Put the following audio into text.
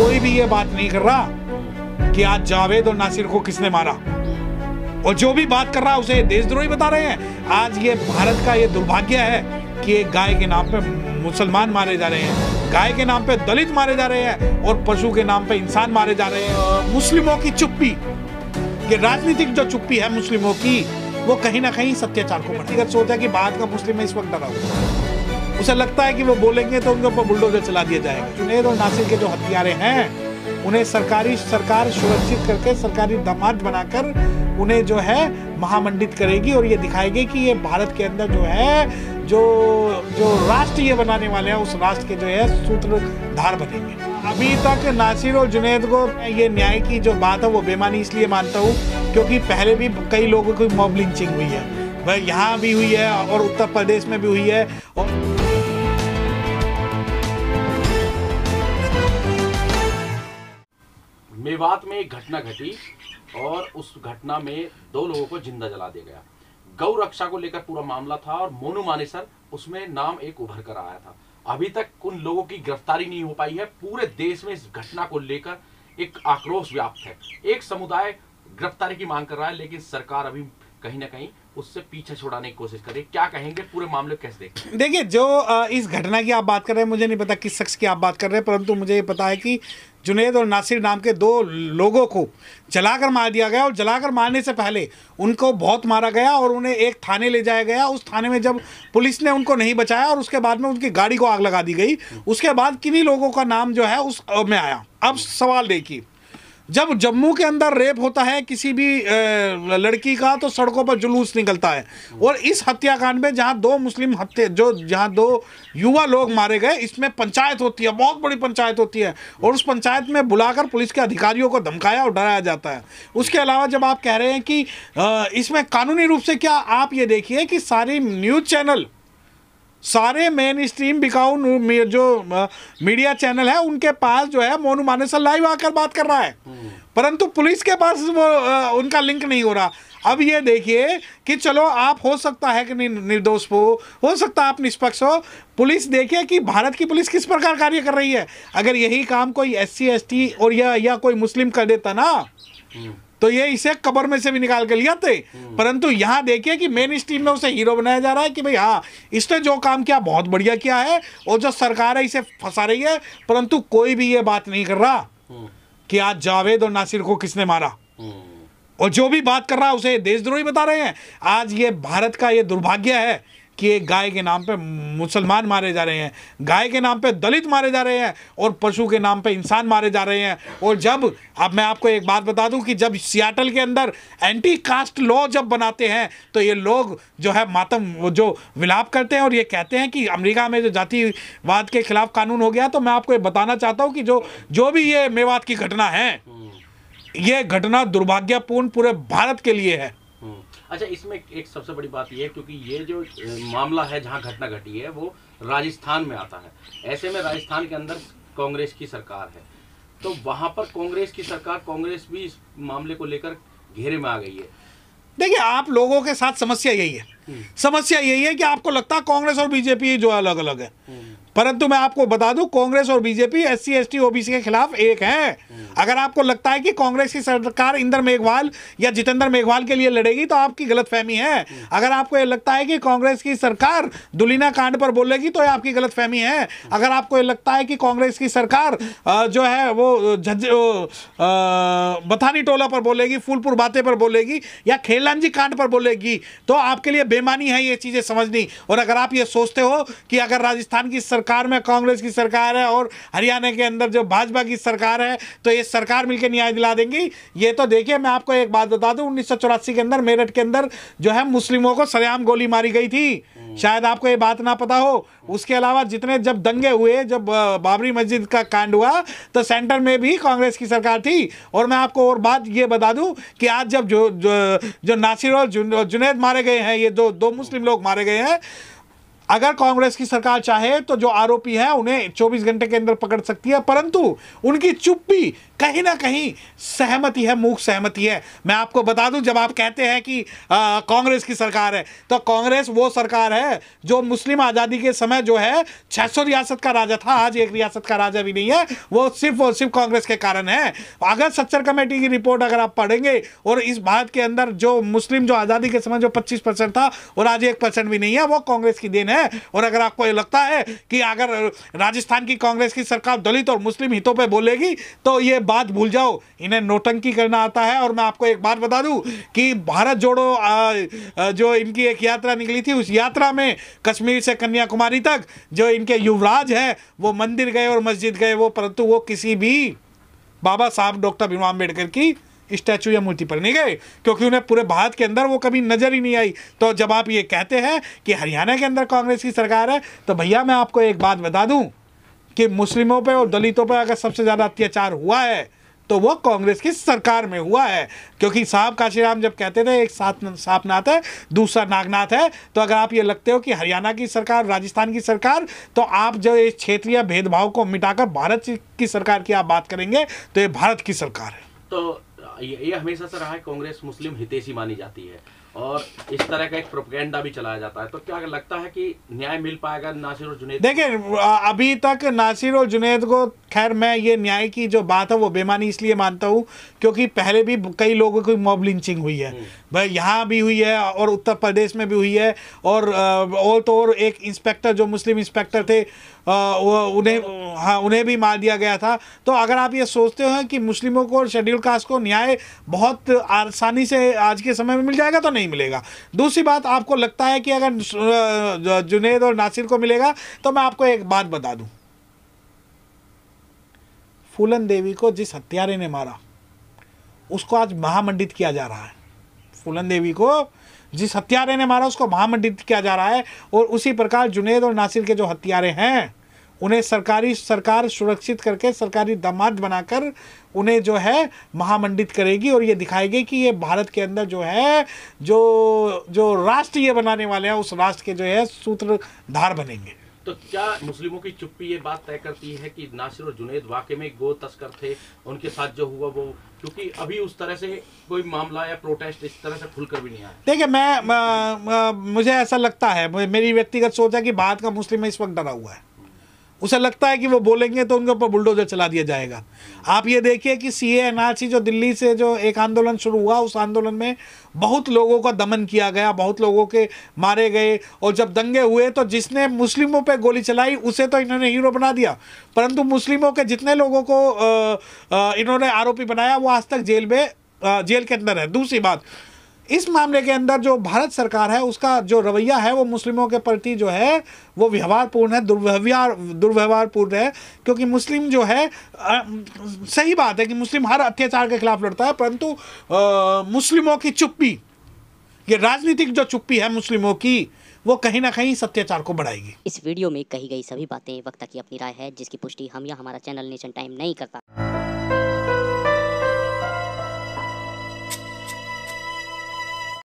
कोई भी ये बात नहीं कर रहा कि आज जावेद और नासिर को किसने मारा और जो भी बात कर रहा है उसे देशद्रोही बता रहे हैं आज ये भारत का ये दुर्भाग्य है कि एक गाय के नाम पे मुसलमान मारे जा रहे हैं गाय के नाम पे दलित मारे जा रहे हैं और पशु के नाम पे इंसान मारे जा रहे हैं और मुस्लिमों की चुप्पी ये राजनीतिक जो चुप्पी है मुस्लिमों की वो कहीं ना कहीं सत्याचार को बढ़ती सोचा कि भारत का मुस्लिम इस वक्त डरा हुआ उसे लगता है कि वो बोलेंगे तो उनके ऊपर बुलडोजर चला दिया जाएगा जुनेद और तो नासिर के जो हथियारे हैं उन्हें सरकारी सरकार सुरक्षित करके सरकारी दमाद बनाकर उन्हें जो है महामंडित करेगी और ये दिखाएगी कि ये भारत के अंदर जो है जो जो राष्ट्र ये बनाने वाले हैं उस राष्ट्र के जो है सूत्रधार बनेंगे अभी तक नासिर और जुनेद को ये न्याय की जो बात है वो बेमानी इसलिए मानता हूँ क्योंकि पहले भी कई लोगों की मॉब लिंचिंग हुई है वह यहाँ भी हुई है और उत्तर प्रदेश में भी हुई है और मेवात में एक घटना घटी और उस घटना में दो लोगों को जिंदा जला दिया गया गौ रक्षा को लेकर पूरा मामला था और मोनू मानेसर उसमें नाम एक उभर कर आया था अभी तक उन लोगों की गिरफ्तारी नहीं हो पाई है पूरे देश में इस घटना को लेकर एक आक्रोश व्याप्त है एक समुदाय गिरफ्तारी की मांग कर रहा है लेकिन सरकार अभी कहीं ना कहीं उससे पीछे छुड़ाने की कोशिश करें क्या कहेंगे पूरे मामले कैसे देखें देखिए जो इस घटना की आप बात कर रहे हैं मुझे नहीं पता किस शख्स की आप बात कर रहे हैं परंतु मुझे ये पता है कि जुनेद और नासिर नाम के दो लोगों को जलाकर मार दिया गया और जलाकर मारने से पहले उनको बहुत मारा गया और उन्हें एक थाने ले जाया गया उस थाने में जब पुलिस ने उनको नहीं बचाया और उसके बाद में उनकी गाड़ी को आग लगा दी गई उसके बाद किन्हीं लोगों का नाम जो है उस में आया अब सवाल देखिए जब जम्मू के अंदर रेप होता है किसी भी लड़की का तो सड़कों पर जुलूस निकलता है और इस हत्याकांड में जहाँ दो मुस्लिम हत्या जो जहाँ दो युवा लोग मारे गए इसमें पंचायत होती है बहुत बड़ी पंचायत होती है और उस पंचायत में बुलाकर पुलिस के अधिकारियों को धमकाया और डराया जाता है उसके अलावा जब आप कह रहे हैं कि इसमें कानूनी रूप से क्या आप ये देखिए कि सारी न्यूज़ चैनल सारे मेन स्ट्रीम बिकाऊ जो मीडिया चैनल है उनके पास जो है मोनू मानेसर लाइव आकर बात कर रहा है परंतु पुलिस के पास वो उनका लिंक नहीं हो रहा अब ये देखिए कि चलो आप हो सकता है कि निर्दोष हो हो सकता है आप निष्पक्ष हो पुलिस देखिए कि भारत की पुलिस किस प्रकार कार्य कर रही है अगर यही काम कोई एस सी और या, या कोई मुस्लिम कर देता ना हम्म। तो ये इसे कबर में से भी निकाल के लिया थे हम्म। परंतु यहाँ देखिए कि मेन स्ट्रीम में उसे हीरो बनाया जा रहा है कि भाई हाँ इसने जो काम किया बहुत बढ़िया किया है और जो सरकार है इसे फंसा रही है परंतु कोई भी ये बात नहीं कर रहा हम्म। कि आज जावेद और नासिर को किसने मारा हम्म। और जो भी बात कर रहा है उसे देशद्रोही बता रहे हैं आज ये भारत का ये दुर्भाग्य है कि गाय के नाम पे मुसलमान मारे जा रहे हैं गाय के नाम पे दलित मारे जा रहे हैं और पशु के नाम पे इंसान मारे जा रहे हैं और जब अब मैं आपको एक बात बता दूं कि जब सियाटल के अंदर एंटी कास्ट लॉ जब बनाते हैं तो ये लोग जो है मातम जो विलाप करते हैं और ये कहते हैं कि अमरीका में जो जातिवाद के खिलाफ कानून हो गया तो मैं आपको ये बताना चाहता हूँ कि जो जो भी ये मेवाद की घटना है ये घटना दुर्भाग्यपूर्ण पूरे भारत के लिए है अच्छा इसमें एक सबसे बड़ी बात यह है क्योंकि ये जो मामला है जहाँ घटना घटी है वो राजस्थान में आता है ऐसे में राजस्थान के अंदर कांग्रेस की सरकार है तो वहां पर कांग्रेस की सरकार कांग्रेस भी इस मामले को लेकर घेरे में आ गई है देखिए आप लोगों के साथ समस्या यही है हम्म। समस्या यही है कि आपको लगता है कांग्रेस और बीजेपी जो अलग अलग है परंतु मैं आपको बता दूं कांग्रेस और BJP S C S T OBC के खिलाफ एक हैं अगर आपको लगता है कि कांग्रेस की सरकार इंदर मेघवाल या जितेंद्र मेघवाल के लिए लड़ेगी तो आपकी गलतफहमी है अगर आपको ये लगता है कि कांग्रेस की सरकार दुलीना कांड पर बोलेगी तो ये आपकी गलतफहमी है अगर आपको ये लगता है कि कांग्रेस की सरकार जो है वो जज बथानी टोला पर बोलेगी फूलपुर बातें पर बोलेगी या खेलांजी कांड पर बोलेगी तो आपके लिए बेमानी है ये चीज़ें समझनी और अगर आप ये सोचते हो कि अगर राजस्थान की सरकार सरकार में कांग्रेस की सरकार है और हरियाणा के अंदर जो भाजपा की सरकार है तो ये सरकार मिलकर न्याय दिला देंगी ये तो देखिए मैं आपको एक बात बता दूं उन्नीस के अंदर मेरठ के अंदर जो है मुस्लिमों को सरेआम गोली मारी गई थी शायद आपको ये बात ना पता हो उसके अलावा जितने जब दंगे हुए जब बाबरी मस्जिद का कांड हुआ तो सेंटर में भी कांग्रेस की सरकार थी और मैं आपको और बात ये बता दूं कि आज जब जो जो, जो नासिर और जुनेद मारे गए हैं ये दो दो मुस्लिम लोग मारे गए हैं अगर कांग्रेस की सरकार चाहे तो जो आरोपी हैं उन्हें 24 घंटे के अंदर पकड़ सकती है परंतु उनकी चुप्पी कहीं ना कहीं सहमति है मूक सहमति है मैं आपको बता दूं जब आप कहते हैं कि कांग्रेस की सरकार है तो कांग्रेस वो सरकार है जो मुस्लिम आज़ादी के समय जो है 600 रियासत का राजा था आज एक रियासत का राजा भी नहीं है वो सिर्फ और सिर्फ कांग्रेस के कारण है अगर सच्चर कमेटी की रिपोर्ट अगर आप पढ़ेंगे और इस भारत के अंदर जो मुस्लिम जो आज़ादी के समय जो पच्चीस था और आज एक भी नहीं है वो कांग्रेस की देन है है और अगर आपको ये लगता है कि अगर राजस्थान की कांग्रेस की सरकार दलित और मुस्लिम हितों पर बोलेगी तो ये बात भूल जाओ इन्हें नोटंकी करना आता है और मैं आपको एक बात बता दूँ कि भारत जोड़ो जो इनकी एक यात्रा निकली थी उस यात्रा में कश्मीर से कन्याकुमारी तक जो इनके युवराज है वो मंदिर गए और मस्जिद गए वो परंतु वो किसी भी बाबा साहब डॉक्टर भीम अम्बेडकर की स्टैचू या मूर्ति पर नहीं गए क्योंकि उन्हें पूरे भारत के अंदर वो कभी नज़र ही नहीं आई तो जब आप ये कहते हैं कि हरियाणा के अंदर कांग्रेस की सरकार है तो भैया मैं आपको एक बात बता दूं कि मुस्लिमों पर और दलितों पर अगर सबसे ज़्यादा अत्याचार हुआ है तो वो कांग्रेस की सरकार में हुआ है क्योंकि साहब काशीराम जब कहते थे एक साथ सापनाथ है दूसरा नागनाथ है तो अगर आप ये लगते हो कि हरियाणा की सरकार राजस्थान की सरकार तो आप जो इस क्षेत्रीय भेदभाव को मिटाकर भारत की सरकार की आप बात करेंगे तो ये भारत की सरकार है तो ये, हमेशा से रहा है कांग्रेस मुस्लिम हितेशी मानी जाती है और इस तरह का एक प्रोपगेंडा भी चलाया जाता है तो क्या लगता है कि न्याय मिल पाएगा नासिर और जुनेद देखिए अभी तक नासिर और जुनेद को खैर मैं ये न्याय की जो बात है वो बेमानी इसलिए मानता हूँ क्योंकि पहले भी कई लोगों की मॉब लिंचिंग हुई है हम्म। भाई यहाँ भी हुई है और उत्तर प्रदेश में भी हुई है और और तो और एक इंस्पेक्टर जो मुस्लिम इंस्पेक्टर थे उन्हें हाँ उन्हें भी मार दिया गया था तो अगर आप ये सोचते हो कि मुस्लिमों को और शेड्यूल कास्ट को न्याय बहुत आसानी से आज के समय में मिल जाएगा तो नहीं नहीं मिलेगा दूसरी बात आपको लगता है कि अगर जुनेद और नासिर को मिलेगा तो मैं आपको एक बात बता दूं फूलन देवी को जिस हत्यारे ने मारा उसको आज महामंडित किया जा रहा है फूलन देवी को जिस हत्यारे ने मारा उसको महामंडित किया जा रहा है और उसी प्रकार जुनेद और नासिर के जो हत्यारे हैं उन्हें सरकारी सरकार सुरक्षित करके सरकारी दामाद बनाकर उन्हें जो है महामंडित करेगी और ये दिखाएगी कि ये भारत के अंदर जो है जो जो राष्ट्र ये बनाने वाले हैं उस राष्ट्र के जो है सूत्रधार बनेंगे तो क्या मुस्लिमों की चुप्पी ये बात तय करती है कि नासिर और जुनेद वाकई में गो तस्कर थे उनके साथ जो हुआ वो क्योंकि अभी उस तरह से कोई मामला या प्रोटेस्ट इस तरह से खुलकर भी नहीं आया देखिए मैं म, म, मुझे ऐसा लगता है मेरी व्यक्तिगत सोच है कि भारत का मुस्लिम इस वक्त डरा हुआ है उसे लगता है कि वो बोलेंगे तो उनके ऊपर बुलडोजर चला दिया जाएगा आप ये देखिए कि सी सी जो दिल्ली से जो एक आंदोलन शुरू हुआ उस आंदोलन में बहुत लोगों का दमन किया गया बहुत लोगों के मारे गए और जब दंगे हुए तो जिसने मुस्लिमों पे गोली चलाई उसे तो इन्होंने हीरो बना दिया परंतु मुस्लिमों के जितने लोगों को इन्होंने आरोपी बनाया वो आज तक जेल में जेल के अंदर है दूसरी बात इस मामले के अंदर जो भारत सरकार है उसका जो रवैया है वो मुस्लिमों के प्रति जो है वो व्यवहारपूर्ण है दुर्व्यवहार दुर्व्यवहारपूर्ण है क्योंकि मुस्लिम जो है आ, सही बात है कि मुस्लिम हर अत्याचार के खिलाफ लड़ता है परंतु मुस्लिमों की चुप्पी ये राजनीतिक जो चुप्पी है मुस्लिमों की वो कहीं ना कहीं सत्याचार को बढ़ाएगी इस वीडियो में कही गई सभी बातें वक्ता की अपनी राय है जिसकी पुष्टि हम या हमारा चैनल नेशन टाइम नहीं करता